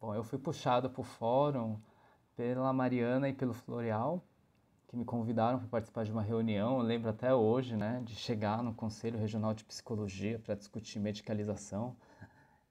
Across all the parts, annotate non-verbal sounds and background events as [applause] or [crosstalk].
Bom, eu fui puxado para o fórum pela Mariana e pelo Floreal, que me convidaram para participar de uma reunião, eu lembro até hoje, né, de chegar no Conselho Regional de Psicologia para discutir medicalização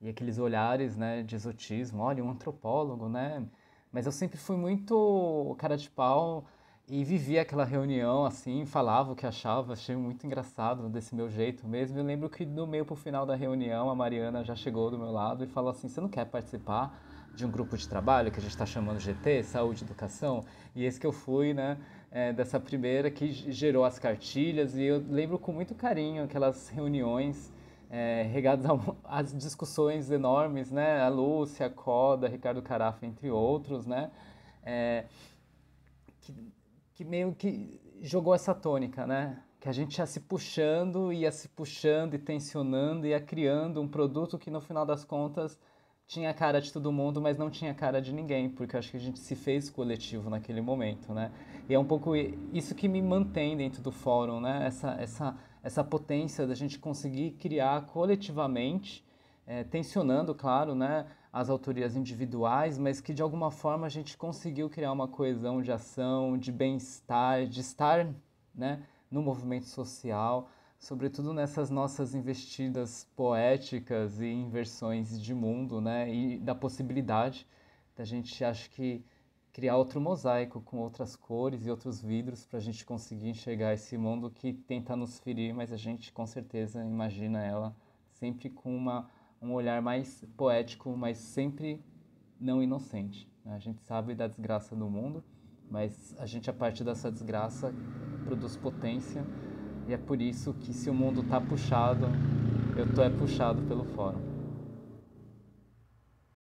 e aqueles olhares, né, de exotismo, olha, um antropólogo, né? Mas eu sempre fui muito cara de pau, e vivia aquela reunião assim, falava o que achava, achei muito engraçado desse meu jeito mesmo. Eu lembro que no meio pro final da reunião a Mariana já chegou do meu lado e falou assim: "Você não quer participar de um grupo de trabalho que a gente está chamando GT, Saúde, Educação?" E esse que eu fui, né, é, dessa primeira que gerou as cartilhas e eu lembro com muito carinho aquelas reuniões é, regadas [laughs] às discussões enormes, né? A Lúcia, a Coda, Ricardo Carafa, entre outros, né? É, que que meio que jogou essa tônica, né? Que a gente ia se puxando, ia se puxando e tensionando, ia criando um produto que no final das contas tinha a cara de todo mundo, mas não tinha a cara de ninguém, porque acho que a gente se fez coletivo naquele momento, né? E é um pouco isso que me mantém dentro do fórum, né? Essa, essa, essa potência da gente conseguir criar coletivamente é, tensionando, claro, né, as autorias individuais, mas que de alguma forma a gente conseguiu criar uma coesão de ação, de bem-estar, de estar né, no movimento social, sobretudo nessas nossas investidas poéticas e inversões de mundo, né, e da possibilidade da gente, acho que, criar outro mosaico com outras cores e outros vidros para a gente conseguir enxergar esse mundo que tenta nos ferir, mas a gente com certeza imagina ela sempre com uma um olhar mais poético, mas sempre não inocente. Né? A gente sabe da desgraça do mundo, mas a gente, a partir dessa desgraça, produz potência. E é por isso que, se o mundo está puxado, eu estou é puxado pelo fórum.